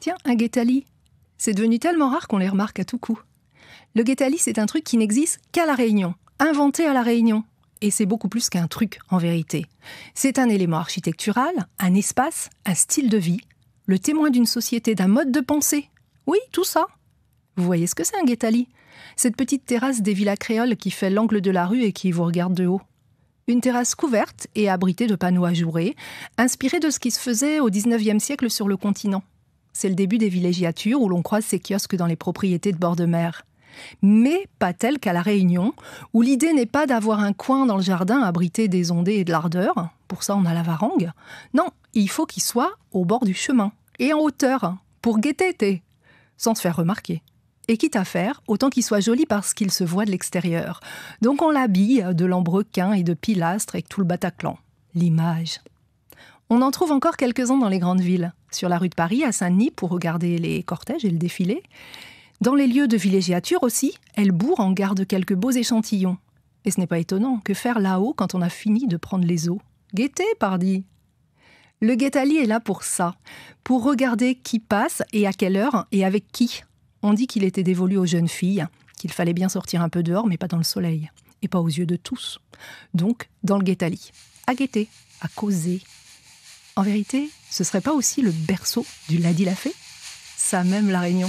Tiens, un guétali. C'est devenu tellement rare qu'on les remarque à tout coup. Le guétali, c'est un truc qui n'existe qu'à La Réunion, inventé à La Réunion. Et c'est beaucoup plus qu'un truc, en vérité. C'est un élément architectural, un espace, un style de vie, le témoin d'une société, d'un mode de pensée. Oui, tout ça. Vous voyez ce que c'est un guetali Cette petite terrasse des villas créoles qui fait l'angle de la rue et qui vous regarde de haut. Une terrasse couverte et abritée de panneaux ajourés, inspirée de ce qui se faisait au XIXe siècle sur le continent c'est le début des villégiatures où l'on croise ces kiosques dans les propriétés de bord de mer. Mais pas tel qu'à La Réunion, où l'idée n'est pas d'avoir un coin dans le jardin abrité des ondées et de l'ardeur, pour ça on a la varangue. Non, il faut qu'il soit au bord du chemin et en hauteur, pour guetter, sans se faire remarquer. Et quitte à faire, autant qu'il soit joli parce qu'il se voit de l'extérieur. Donc on l'habille de lambrequins et de pilastres et tout le Bataclan. L'image. On en trouve encore quelques-uns dans les grandes villes, sur la rue de Paris, à Saint-Denis, pour regarder les cortèges et le défilé. Dans les lieux de villégiature aussi, bourre en garde quelques beaux échantillons. Et ce n'est pas étonnant que faire là-haut quand on a fini de prendre les eaux. Guetter, pardi Le guetali est là pour ça, pour regarder qui passe et à quelle heure et avec qui. On dit qu'il était dévolu aux jeunes filles, qu'il fallait bien sortir un peu dehors, mais pas dans le soleil, et pas aux yeux de tous. Donc, dans le guettali, à guetter, à causer, en vérité, ce serait pas aussi le berceau du Ladi fée Ça même la Réunion.